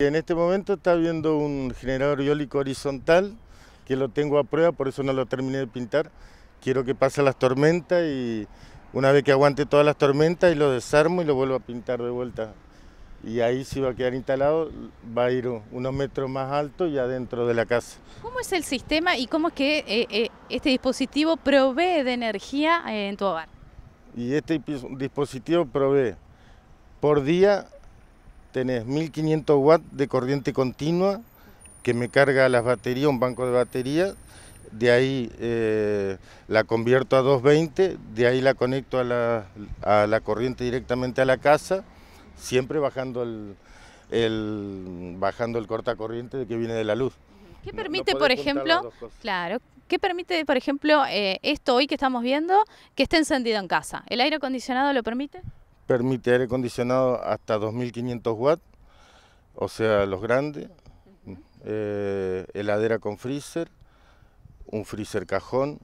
En este momento está viendo un generador eólico horizontal que lo tengo a prueba, por eso no lo terminé de pintar. Quiero que pase las tormentas y una vez que aguante todas las tormentas y lo desarmo y lo vuelvo a pintar de vuelta. Y ahí si va a quedar instalado, va a ir unos metros más alto y adentro de la casa. ¿Cómo es el sistema y cómo es que eh, eh, este dispositivo provee de energía eh, en tu hogar? Y este dispositivo provee por día tenés 1500 watts de corriente continua que me carga las baterías, un banco de baterías, de ahí eh, la convierto a 220, de ahí la conecto a la, a la corriente directamente a la casa, siempre bajando el, el bajando el cortacorriente que viene de la luz. ¿Qué permite, por ejemplo, claro, qué permite, por ejemplo, eh, esto hoy que estamos viendo, que esté encendido en casa? ¿El aire acondicionado lo permite? permite aire acondicionado hasta 2.500 watts, o sea, los grandes, eh, heladera con freezer, un freezer cajón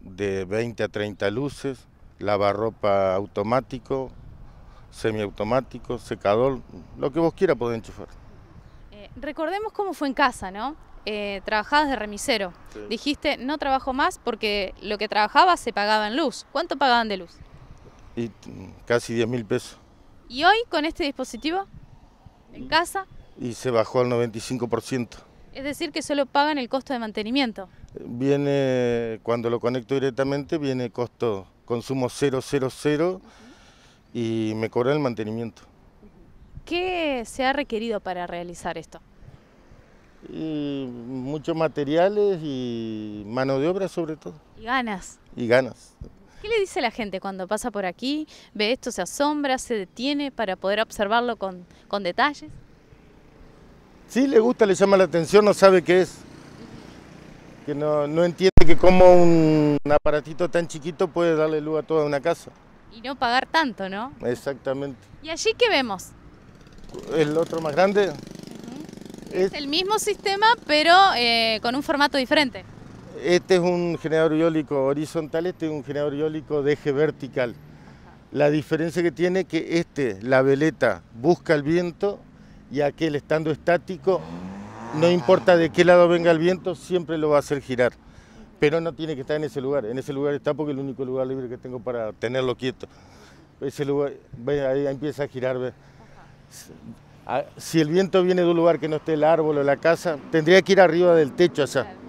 de 20 a 30 luces, lavarropa automático, semiautomático, secador, lo que vos quieras podés enchufar. Eh, recordemos cómo fue en casa, ¿no? Eh, trabajabas de remisero. Dijiste, no trabajo más porque lo que trabajaba se pagaba en luz. ¿Cuánto pagaban de luz? y casi 10 mil pesos. ¿Y hoy con este dispositivo en casa? Y se bajó al 95%. Es decir, que solo pagan el costo de mantenimiento. Viene, cuando lo conecto directamente, viene costo consumo 000 y me cobran el mantenimiento. ¿Qué se ha requerido para realizar esto? muchos materiales y mano de obra sobre todo. Y ganas. Y ganas. ¿Qué le dice la gente cuando pasa por aquí, ve esto, se asombra, se detiene para poder observarlo con, con detalles? Sí, le gusta, le llama la atención, no sabe qué es. Que no, entiende que cómo un aparatito tan chiquito puede darle luz a toda una casa. Y no pagar tanto, ¿no? Exactamente. ¿Y allí qué vemos? El otro más grande. es... el mismo sistema, pero eh, con un formato diferente. Este es un generador iólico horizontal, este es un generador iólico de eje vertical. La diferencia que tiene es que este, la veleta, busca el viento y aquel estando estático, no importa de qué lado venga el viento, siempre lo va a hacer girar. Pero no tiene que estar en ese lugar, en ese lugar está porque es el único lugar libre que tengo para tenerlo quieto. Ese lugar, ve, ahí empieza a girar. Ah, si el viento viene de un lugar que no esté el árbol o la casa, tendría que ir arriba del techo allá.